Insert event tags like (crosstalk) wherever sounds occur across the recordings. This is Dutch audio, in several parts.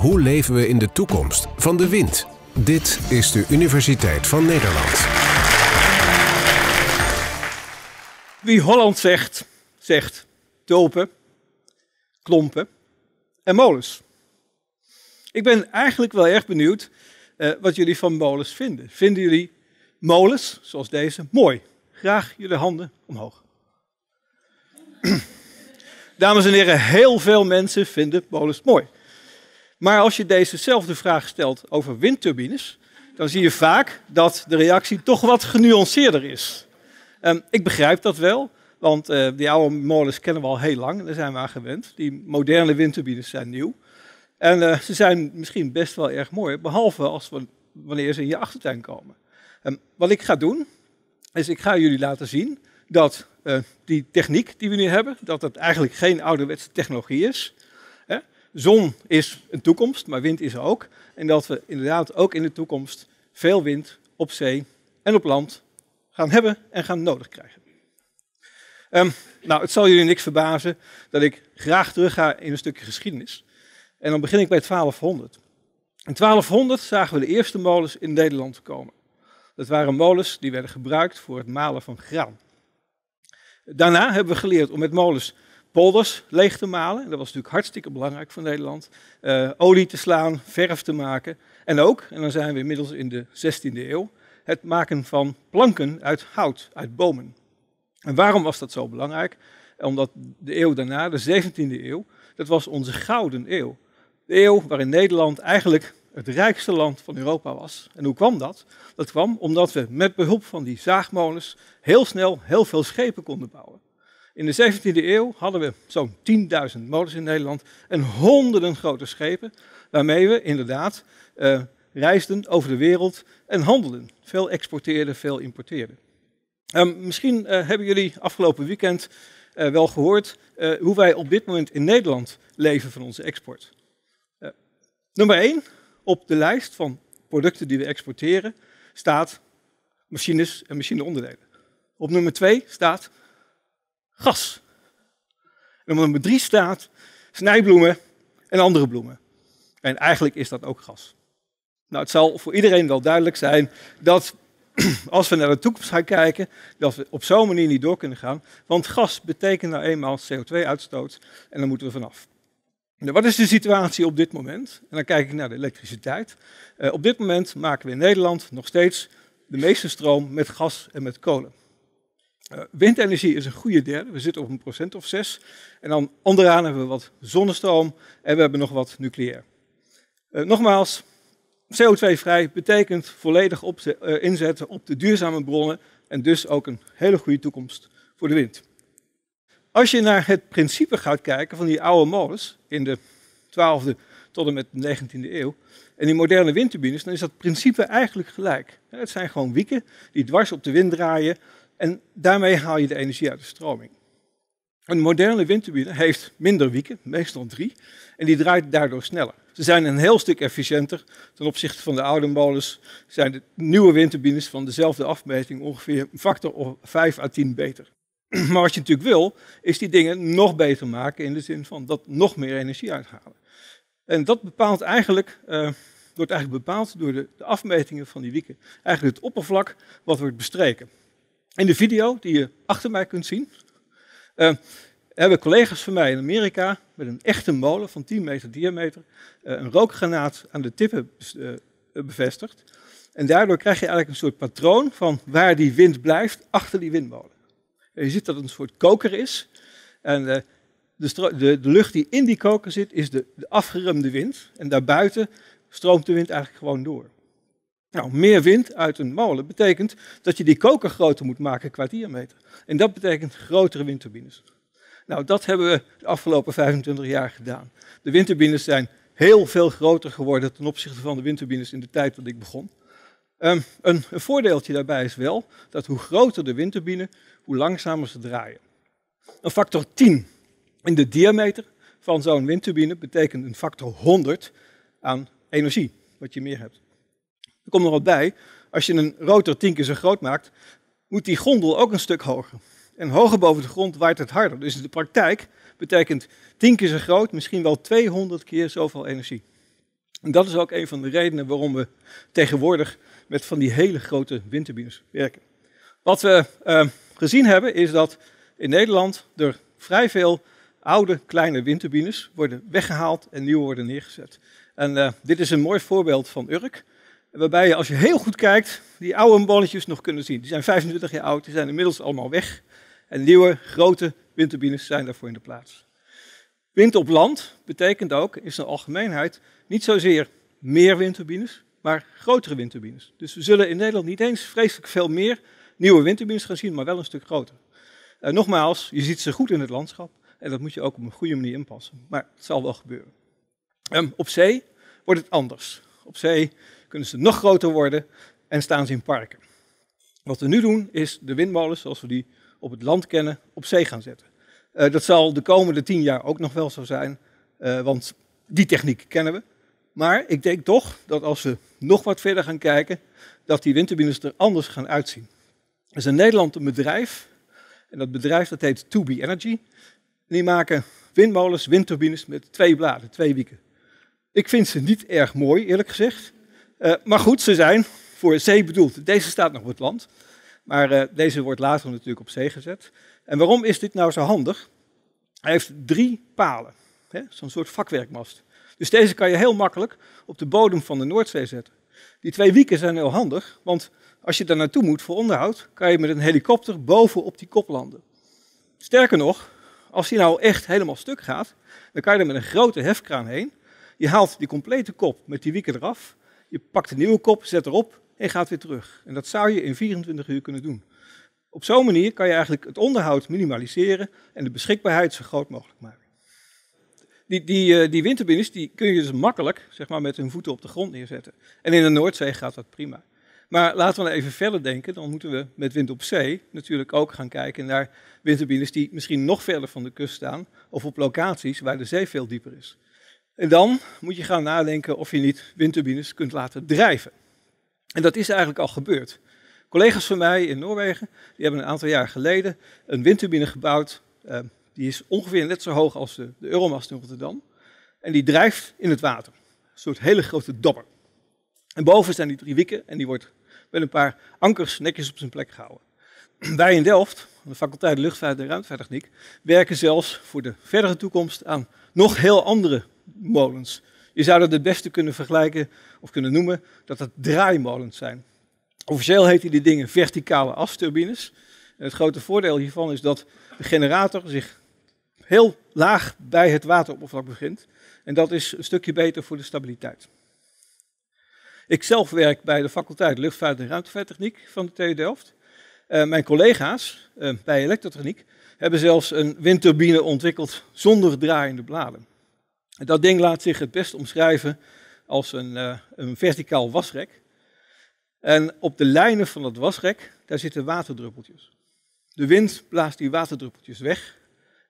Hoe leven we in de toekomst van de wind? Dit is de Universiteit van Nederland. Wie Holland zegt, zegt dopen, klompen en molens. Ik ben eigenlijk wel erg benieuwd eh, wat jullie van molens vinden. Vinden jullie molens, zoals deze, mooi? Graag jullie handen omhoog. (clears throat) Dames en heren, heel veel mensen vinden molens mooi. Maar als je dezezelfde vraag stelt over windturbines, dan zie je vaak dat de reactie toch wat genuanceerder is. Ehm, ik begrijp dat wel, want eh, die oude molens kennen we al heel lang, daar zijn we aan gewend. Die moderne windturbines zijn nieuw. En eh, ze zijn misschien best wel erg mooi, behalve als we, wanneer ze in je achtertuin komen. Ehm, wat ik ga doen, is ik ga jullie laten zien dat eh, die techniek die we nu hebben, dat dat eigenlijk geen ouderwetse technologie is zon is een toekomst, maar wind is er ook. En dat we inderdaad ook in de toekomst veel wind op zee en op land gaan hebben en gaan nodig krijgen. Ehm, nou, het zal jullie niks verbazen dat ik graag terug ga in een stukje geschiedenis. En dan begin ik bij 1200. In 1200 zagen we de eerste molens in Nederland komen. Dat waren molens die werden gebruikt voor het malen van graan. Daarna hebben we geleerd om met molens polders leeg te malen. Dat was natuurlijk hartstikke belangrijk voor Nederland. Eh, olie te slaan, verf te maken. En ook, en dan zijn we inmiddels in de 16e eeuw, het maken van planken uit hout, uit bomen. En waarom was dat zo belangrijk? Omdat de eeuw daarna, de 17e eeuw, dat was onze gouden eeuw. De eeuw waarin Nederland eigenlijk het rijkste land van Europa was. En hoe kwam dat? Dat kwam omdat we met behulp van die zaagmolens heel snel heel veel schepen konden bouwen. In de 17e eeuw hadden we zo'n 10.000 molens in Nederland en honderden grote schepen waarmee we inderdaad uh, reisden over de wereld en handelden. Veel exporteerden, veel importeerden. Ehm, misschien eh, hebben jullie afgelopen weekend eh, wel gehoord hoe wij op dit moment in Nederland leven van onze export. nummer 1 op de lijst van producten die we exporteren staat machines en machineonderdelen. Op nummer 2 staat gas. En op nummer drie staat snijbloemen en andere bloemen. En eigenlijk is dat ook gas. Nou, het zal voor iedereen wel duidelijk zijn dat (clears throat) als we naar de toekomst gaan kijken, dat we op zo'n manier niet door kunnen gaan. Want gas betekent nou eenmaal CO2-uitstoot en daar moeten we vanaf. Nou, wat is de situatie op dit moment? En dan kijk ik naar de elektriciteit. Eh, op dit moment maken we in Nederland nog steeds de meeste stroom met gas en met kolen. Eh, windenergie is een goede derde, we zitten op een procent of zes. En dan onderaan hebben we wat zonnestroom en we hebben nog wat nucleair. Eh, nogmaals, CO2-vrij betekent volledig op, eh, inzetten op de duurzame bronnen en dus ook een hele goede toekomst voor de wind. Als je naar het principe gaat kijken van die oude molens in de 12e tot en met de 19e eeuw en die moderne windturbines, dan is dat principe eigenlijk gelijk. Het zijn gewoon wieken die dwars op de wind draaien en daarmee haal je de energie uit de stroming. Een moderne windturbine heeft minder wieken, meestal drie, en die draait daardoor sneller. Ze zijn een heel stuk efficiënter ten opzichte van de oude molens. Zijn de nieuwe windturbines van dezelfde afmeting ongeveer een factor of 5 à 10 beter. (clears throat) Maar wat je natuurlijk wil, is die dingen nog beter maken in de zin van dat nog meer energie uithalen. En dat bepaalt eigenlijk, eh, wordt eigenlijk bepaald door de, de afmetingen van die wieken. Eigenlijk het oppervlak wat wordt bestreken. In de video die je achter mij kunt zien, eh, hebben collega's van mij in Amerika met een echte molen van 10 meter diameter eh, een rookgranaat aan de tippen eh, bevestigd. En daardoor krijg je eigenlijk een soort patroon van waar die wind blijft achter die windmolen. je ziet dat het een soort koker is. En de, de, de, lucht die in die koker zit, is de, de afgeremde wind. En daarbuiten stroomt de wind eigenlijk gewoon door. Nou, meer wind uit een molen betekent dat je die koker groter moet maken qua diameter. En dat betekent grotere windturbines. Nou, dat hebben we de afgelopen 25 jaar gedaan. De windturbines zijn heel veel groter geworden ten opzichte van de windturbines in de tijd dat ik begon. Ehm, een, een, voordeeltje daarbij is wel dat hoe groter de windturbine, hoe langzamer ze draaien. Een factor 10 in de diameter van zo'n windturbine betekent een factor 100 aan energie, wat je meer hebt. Er komt nog wat bij. Als je een rotor tien keer zo groot maakt, moet die gondel ook een stuk hoger. En hoger boven de grond waait het harder. Dus in de praktijk betekent tien keer zo groot misschien wel 200 keer zoveel energie. En dat is ook een van de redenen waarom we tegenwoordig met van die hele grote windturbines werken. Wat we ehm, gezien hebben is dat in Nederland er vrij veel oude kleine windturbines worden weggehaald en nieuwe worden neergezet. En eh, dit is een mooi voorbeeld van Urk. Waarbij je, als je heel goed kijkt, die oude bolletjes nog kunnen zien. Die zijn 25 jaar oud, die zijn inmiddels allemaal weg. En nieuwe, grote windturbines zijn daarvoor in de plaats. Wind op land betekent ook, is zijn algemeenheid, niet zozeer meer windturbines, maar grotere windturbines. Dus we zullen in Nederland niet eens vreselijk veel meer nieuwe windturbines gaan zien, maar wel een stuk groter. En nogmaals, je ziet ze goed in het landschap en dat moet je ook op een goede manier inpassen. Maar het zal wel gebeuren. Ehm, op zee wordt het anders. Op zee kunnen ze nog groter worden en staan ze in parken. Wat we nu doen is de windmolens, zoals we die op het land kennen, op zee gaan zetten. Eh, dat zal de komende tien jaar ook nog wel zo zijn, eh, want die techniek kennen we. Maar ik denk toch dat als we nog wat verder gaan kijken, dat die windturbines er anders gaan uitzien. Er is in Nederland een bedrijf, en dat bedrijf dat heet 2B Energy. En die maken windmolens, windturbines met twee bladen, twee wieken. Ik vind ze niet erg mooi, eerlijk gezegd. Eh, maar goed, ze zijn voor zee bedoeld. Deze staat nog op het land, maar eh, deze wordt later natuurlijk op zee gezet. En waarom is dit nou zo handig? Hij heeft drie palen, zo'n soort vakwerkmast. Dus deze kan je heel makkelijk op de bodem van de Noordzee zetten. Die twee wieken zijn heel handig, want als je daar naartoe moet voor onderhoud, kan je met een helikopter boven op die kop landen. Sterker nog, als die nou echt helemaal stuk gaat, dan kan je er met een grote hefkraan heen. Je haalt die complete kop met die wieken eraf je pakt een nieuwe kop, zet erop en gaat weer terug. En dat zou je in 24 uur kunnen doen. Op zo'n manier kan je eigenlijk het onderhoud minimaliseren en de beschikbaarheid zo groot mogelijk maken. Die, die, eh, die windturbines die kun je dus makkelijk zeg maar, met hun voeten op de grond neerzetten. En in de Noordzee gaat dat prima. Maar laten we nou even verder denken, dan moeten we met wind op zee natuurlijk ook gaan kijken naar windturbines die misschien nog verder van de kust staan of op locaties waar de zee veel dieper is. En dan moet je gaan nadenken of je niet windturbines kunt laten drijven. En dat is eigenlijk al gebeurd. Collega's van mij in Noorwegen die hebben een aantal jaar geleden een windturbine gebouwd. Eh, die is ongeveer net zo hoog als de, de Euromast in Rotterdam. En die drijft in het water. Een soort hele grote dobber. En boven zijn die drie wieken en die wordt met een paar ankers netjes op zijn plek gehouden. (clears throat) Wij in Delft, de faculteit Luchtvaart en Ruimtevaarttechniek, werken zelfs voor de verdere toekomst aan nog heel andere je zou dat het beste kunnen vergelijken of kunnen noemen dat het draaimolens zijn. Officieel heten die dingen verticale asturbines. En het grote voordeel hiervan is dat de generator zich heel laag bij het wateroppervlak begint. En dat is een stukje beter voor de stabiliteit. Ik zelf werk bij de faculteit Luchtvaart en Ruimtevaarttechniek van de TU Delft. Eh, mijn collega's eh, bij elektrotechniek hebben zelfs een windturbine ontwikkeld zonder draaiende bladen. Dat ding laat zich het best omschrijven als een, eh, een verticaal wasrek. En op de lijnen van dat wasrek, daar zitten waterdruppeltjes. De wind blaast die waterdruppeltjes weg.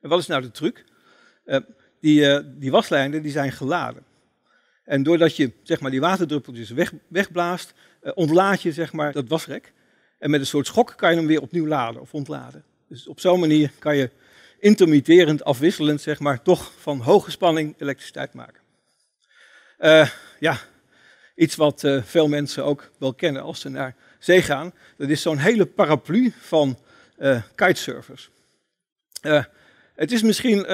En wat is nou de truc? Eh, die, eh, die waslijnen die zijn geladen. En doordat je zeg maar, die waterdruppeltjes weg, wegblaast, ontlaat je zeg maar, dat wasrek. En met een soort schok kan je hem weer opnieuw laden of ontladen. Dus op zo'n manier kan je intermitterend, afwisselend, zeg maar, toch van hoge spanning elektriciteit maken. Eh, ja, iets wat eh, veel mensen ook wel kennen als ze naar zee gaan. Dat is zo'n hele paraplu van uh, kitesurfers. het is misschien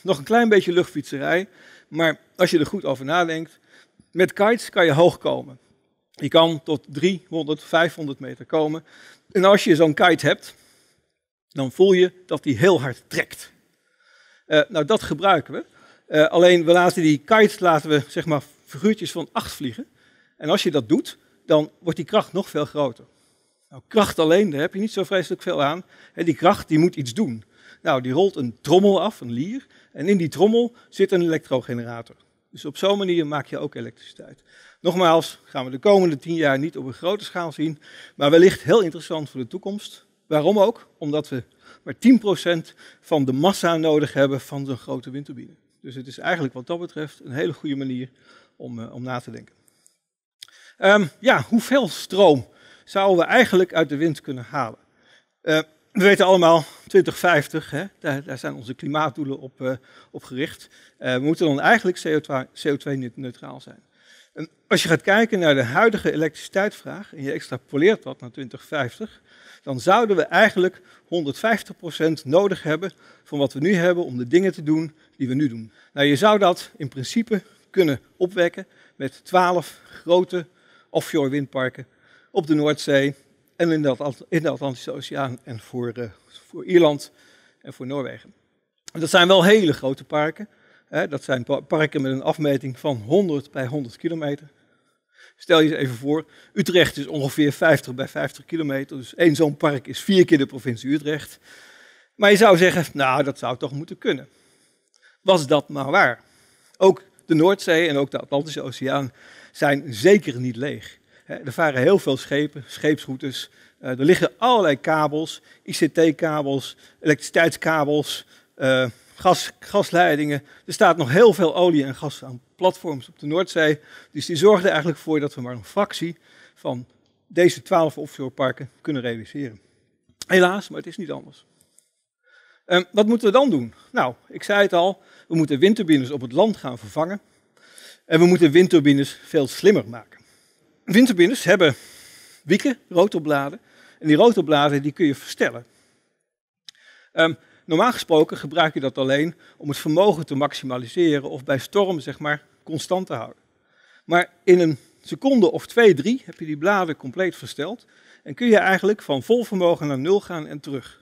nog een klein beetje luchtfietserij, maar als je er goed over nadenkt, met kites kan je hoog komen. Je kan tot 300, 500 meter komen. En als je zo'n kite hebt, dan voel je dat die heel hard trekt. Eh, nou, dat gebruiken we. Eh, alleen we laten die kites, laten we zeg maar figuurtjes van acht vliegen. En als je dat doet, dan wordt die kracht nog veel groter. Nou, kracht alleen, daar heb je niet zo vreselijk veel aan. En die kracht, die moet iets doen. Nou, die rolt een trommel af, een lier. En in die trommel zit een elektrogenerator. Dus op zo'n manier maak je ook elektriciteit. Nogmaals, gaan we de komende tien jaar niet op een grote schaal zien, maar wellicht heel interessant voor de toekomst. Waarom ook? Omdat we maar 10% van de massa nodig hebben van zo'n grote windturbine. Dus het is eigenlijk wat dat betreft een hele goede manier om, eh, om na te denken. Ehm, ja, hoeveel stroom zouden we eigenlijk uit de wind kunnen halen? Eh, we weten allemaal, 2050, hè, daar, daar, zijn onze klimaatdoelen op, uh, op gericht. we moeten dan eigenlijk CO2-neutraal CO2 zijn. En als je gaat kijken naar de huidige elektriciteitsvraag en je extrapoleert dat naar 2050, dan zouden we eigenlijk 150% nodig hebben van wat we nu hebben om de dingen te doen die we nu doen. Nou, je zou dat in principe kunnen opwekken met 12 grote offshore windparken op de Noordzee en in de, in de Atlantische Oceaan en voor, eh, voor Ierland en voor Noorwegen. Dat zijn wel hele grote parken, dat zijn parken met een afmeting van 100 bij 100 kilometer. Stel je eens even voor, Utrecht is ongeveer 50 bij 50 kilometer. Dus één zo'n park is vier keer de provincie Utrecht. Maar je zou zeggen, nou, dat zou toch moeten kunnen. Was dat maar waar? Ook de Noordzee en ook de Atlantische Oceaan zijn zeker niet leeg. Er varen heel veel schepen, scheepsroutes. Eh, er liggen allerlei kabels, ICT-kabels, elektriciteitskabels, eh, gasleidingen. Er staat nog heel veel olie en gas aan platforms op de Noordzee. Dus die zorgden eigenlijk voor dat we maar een fractie van deze twaalf offshore parken kunnen realiseren. Helaas, maar het is niet anders. Ehm, wat moeten we dan doen? Nou, ik zei het al, we moeten windturbines op het land gaan vervangen. En we moeten windturbines veel slimmer maken. Windturbines hebben wieken, rotorbladen. En die rotorbladen die kun je verstellen. Ehm, Normaal gesproken gebruik je dat alleen om het vermogen te maximaliseren of bij storm zeg maar, constant te houden. Maar in een seconde of twee, drie heb je die bladen compleet versteld en kun je eigenlijk van vol vermogen naar nul gaan en terug.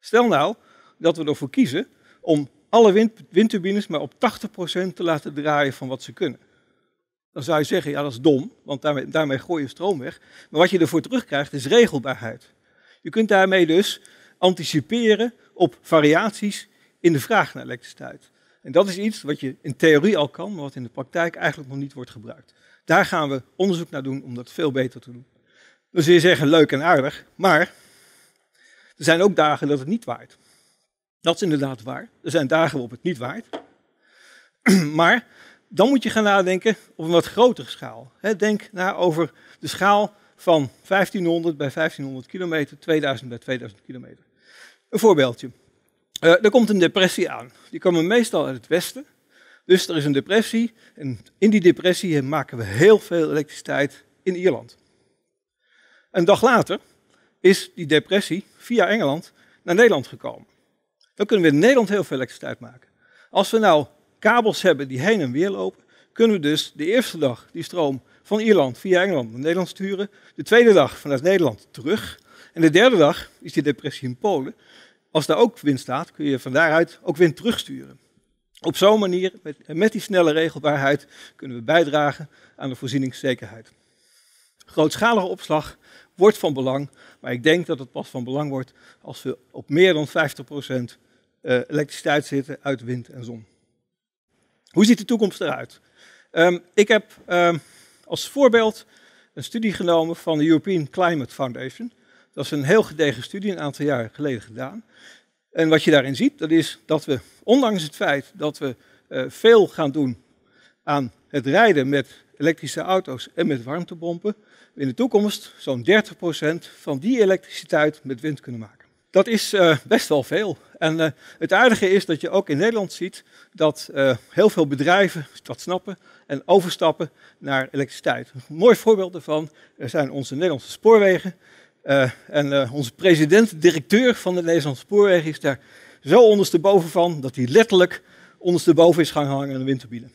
Stel nou dat we ervoor kiezen om alle windturbines maar op 80% te laten draaien van wat ze kunnen. Dan zou je zeggen, ja dat is dom, want daarmee, daarmee gooi je stroom weg. Maar wat je ervoor terugkrijgt is regelbaarheid. Je kunt daarmee dus anticiperen op variaties in de vraag naar elektriciteit. En dat is iets wat je in theorie al kan, maar wat in de praktijk eigenlijk nog niet wordt gebruikt. Daar gaan we onderzoek naar doen om dat veel beter te doen. Dan zul je zeggen, leuk en aardig, maar er zijn ook dagen dat het niet waard. Dat is inderdaad waar. Er zijn dagen waarop het niet waard. (clears throat) Maar dan moet je gaan nadenken op een wat grotere schaal. Denk na over de schaal van 1500 bij 1500 kilometer, 2000 bij 2000 kilometer. Een voorbeeldje. Uh, er komt een depressie aan. Die komen meestal uit het westen. Dus er is een depressie. En in die depressie maken we heel veel elektriciteit in Ierland. Een dag later is die depressie via Engeland naar Nederland gekomen. Dan kunnen we in Nederland heel veel elektriciteit maken. Als we nou kabels hebben die heen en weer lopen, kunnen we dus de eerste dag die stroom van Ierland via Engeland naar Nederland sturen, de tweede dag vanuit Nederland terug. En de derde dag is die depressie in Polen. Als daar ook wind staat, kun je van daaruit ook wind terugsturen. Op zo'n manier, met, met die snelle regelbaarheid, kunnen we bijdragen aan de voorzieningszekerheid. Grootschalige opslag wordt van belang, maar ik denk dat het pas van belang wordt als we op meer dan 50% eh, elektriciteit zitten uit wind en zon. Hoe ziet de toekomst eruit? Ehm, ik heb ehm, als voorbeeld een studie genomen van de European Climate Foundation. Dat is een heel gedegen studie, een aantal jaar geleden gedaan. En wat je daarin ziet, dat is dat we, ondanks het feit dat we eh, veel gaan doen aan het rijden met elektrische auto's en met warmtepompen, in de toekomst zo'n 30% van die elektriciteit met wind kunnen maken. Dat is eh, best wel veel. En eh, het aardige is dat je ook in Nederland ziet dat heel veel bedrijven dat snappen en overstappen naar elektriciteit. Een mooi voorbeeld daarvan zijn onze Nederlandse spoorwegen. Eh, en eh, onze president-directeur van de Nederlandse Spoorweg is daar zo ondersteboven van dat hij letterlijk ondersteboven is gaan hangen aan de windturbine.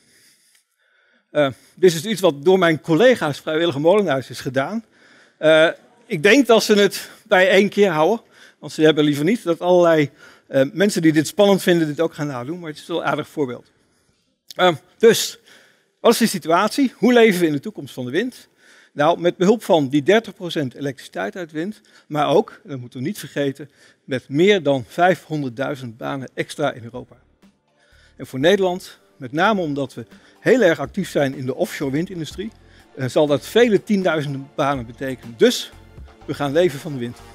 Eh, dit is dus iets wat door mijn collega's Vrijwillige Molenhuis is gedaan. ik denk dat ze het bij één keer houden, want ze hebben liever niet dat allerlei mensen die dit spannend vinden, dit ook gaan nadoen, maar het is wel een aardig voorbeeld. Ehm, dus, wat is de situatie? Hoe leven we in de toekomst van de wind? Nou, met behulp van die 30% elektriciteit uit wind, maar ook, dat moeten we niet vergeten, met meer dan 500.000 banen extra in Europa. En voor Nederland, met name omdat we heel erg actief zijn in de offshore windindustrie, eh, zal dat vele tienduizenden banen betekenen. Dus we gaan leven van de wind.